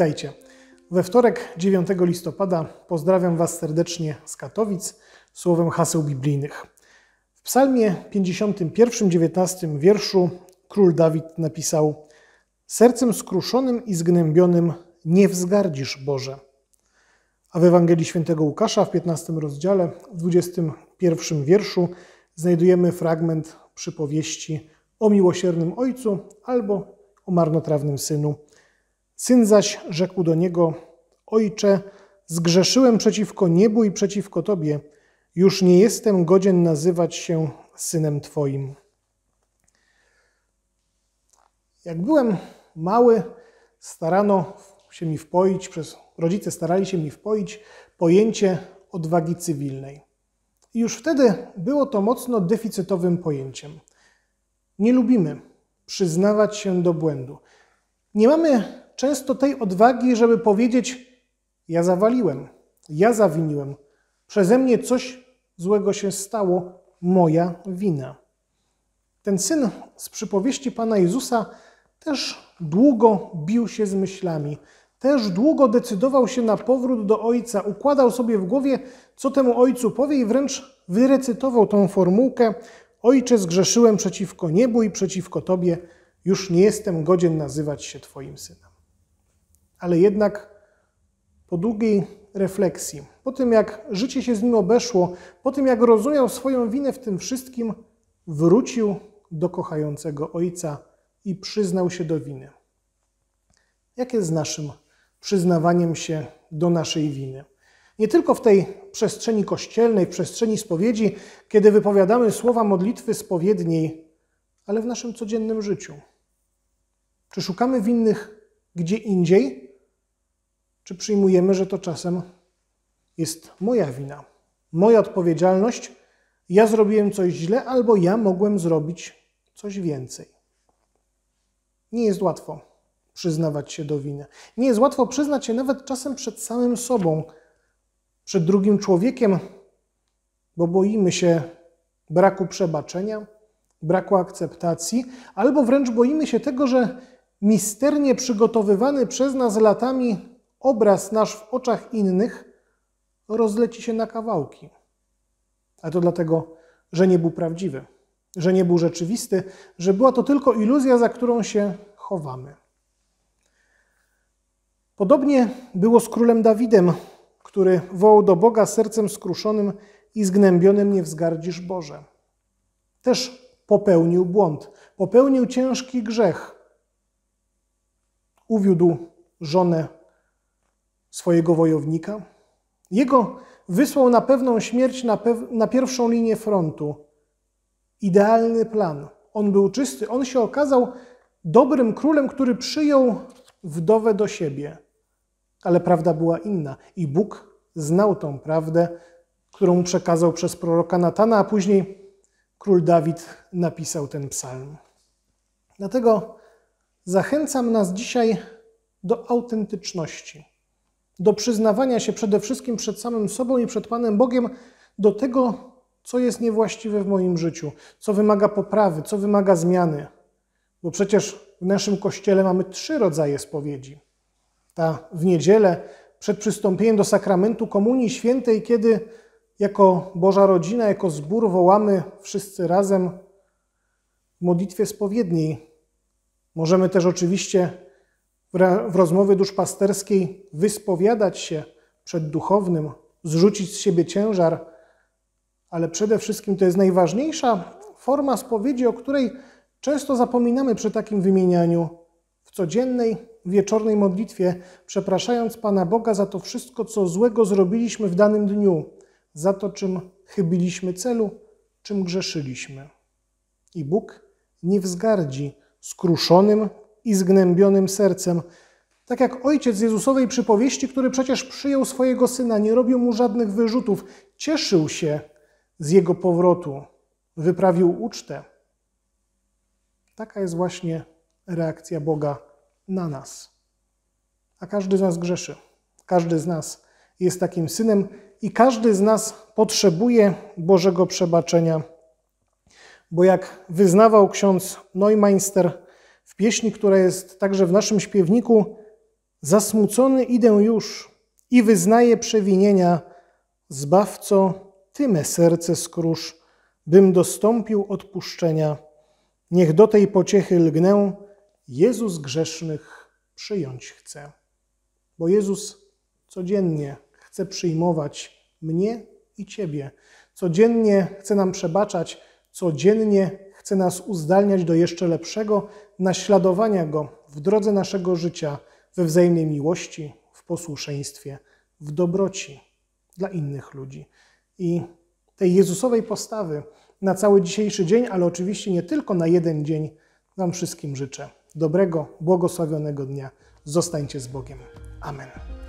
Witajcie. We wtorek 9 listopada pozdrawiam Was serdecznie z Katowic słowem haseł biblijnych. W psalmie 51, 19 wierszu król Dawid napisał Sercem skruszonym i zgnębionym nie wzgardzisz, Boże. A w Ewangelii Świętego Łukasza w 15 rozdziale, w 21 wierszu znajdujemy fragment przypowieści o miłosiernym ojcu albo o marnotrawnym synu – Syn zaś rzekł do niego: Ojcze, zgrzeszyłem przeciwko niebu i przeciwko tobie. Już nie jestem godzien nazywać się synem twoim. Jak byłem mały, starano się mi wpoić, przez rodzice starali się mi wpoić pojęcie odwagi cywilnej. I już wtedy było to mocno deficytowym pojęciem. Nie lubimy przyznawać się do błędu. Nie mamy często tej odwagi, żeby powiedzieć: Ja zawaliłem, ja zawiniłem, przeze mnie coś złego się stało, moja wina. Ten syn z przypowieści pana Jezusa też długo bił się z myślami, też długo decydował się na powrót do ojca, układał sobie w głowie, co temu ojcu powie, i wręcz wyrecytował tą formułkę: Ojcze, zgrzeszyłem przeciwko niebu i przeciwko tobie, już nie jestem godzien nazywać się Twoim synem ale jednak po długiej refleksji, po tym jak życie się z nim obeszło, po tym jak rozumiał swoją winę w tym wszystkim, wrócił do kochającego ojca i przyznał się do winy. Jak jest z naszym przyznawaniem się do naszej winy? Nie tylko w tej przestrzeni kościelnej, w przestrzeni spowiedzi, kiedy wypowiadamy słowa modlitwy spowiedniej, ale w naszym codziennym życiu. Czy szukamy winnych gdzie indziej, czy przyjmujemy, że to czasem jest moja wina, moja odpowiedzialność, ja zrobiłem coś źle albo ja mogłem zrobić coś więcej. Nie jest łatwo przyznawać się do winy. Nie jest łatwo przyznać się nawet czasem przed samym sobą, przed drugim człowiekiem, bo boimy się braku przebaczenia, braku akceptacji, albo wręcz boimy się tego, że misternie przygotowywany przez nas latami obraz nasz w oczach innych rozleci się na kawałki. A to dlatego, że nie był prawdziwy, że nie był rzeczywisty, że była to tylko iluzja, za którą się chowamy. Podobnie było z królem Dawidem, który wołał do Boga sercem skruszonym i zgnębionym nie wzgardzisz Boże. Też popełnił błąd, popełnił ciężki grzech. Uwiódł żonę swojego wojownika? Jego wysłał na pewną śmierć na, pew na pierwszą linię frontu. Idealny plan. On był czysty, on się okazał dobrym królem, który przyjął wdowę do siebie. Ale prawda była inna i Bóg znał tą prawdę, którą przekazał przez proroka Natana, a później król Dawid napisał ten psalm. Dlatego zachęcam nas dzisiaj do autentyczności do przyznawania się przede wszystkim przed samym sobą i przed Panem Bogiem do tego, co jest niewłaściwe w moim życiu, co wymaga poprawy, co wymaga zmiany. Bo przecież w naszym kościele mamy trzy rodzaje spowiedzi. Ta w niedzielę, przed przystąpieniem do sakramentu Komunii Świętej, kiedy jako Boża Rodzina, jako zbór wołamy wszyscy razem w modlitwie spowiedniej. Możemy też oczywiście w rozmowie duszpasterskiej wyspowiadać się przed duchownym, zrzucić z siebie ciężar, ale przede wszystkim to jest najważniejsza forma spowiedzi, o której często zapominamy przy takim wymienianiu w codziennej, wieczornej modlitwie, przepraszając Pana Boga za to wszystko, co złego zrobiliśmy w danym dniu, za to, czym chybiliśmy celu, czym grzeszyliśmy. I Bóg nie wzgardzi skruszonym i zgnębionym sercem. Tak jak ojciec Jezusowej przypowieści, który przecież przyjął swojego syna, nie robił mu żadnych wyrzutów, cieszył się z jego powrotu, wyprawił ucztę. Taka jest właśnie reakcja Boga na nas. A każdy z nas grzeszy. Każdy z nas jest takim synem i każdy z nas potrzebuje Bożego przebaczenia. Bo jak wyznawał ksiądz Neumeister, pieśni, która jest także w naszym śpiewniku. Zasmucony idę już i wyznaję przewinienia. Zbawco, Ty me serce skrusz, bym dostąpił odpuszczenia. Niech do tej pociechy lgnę, Jezus grzesznych przyjąć chce. Bo Jezus codziennie chce przyjmować mnie i Ciebie. Codziennie chce nam przebaczać, codziennie chce nas uzdalniać do jeszcze lepszego naśladowania Go w drodze naszego życia we wzajemnej miłości, w posłuszeństwie, w dobroci dla innych ludzi. I tej Jezusowej postawy na cały dzisiejszy dzień, ale oczywiście nie tylko na jeden dzień, Wam wszystkim życzę. Dobrego, błogosławionego dnia. Zostańcie z Bogiem. Amen.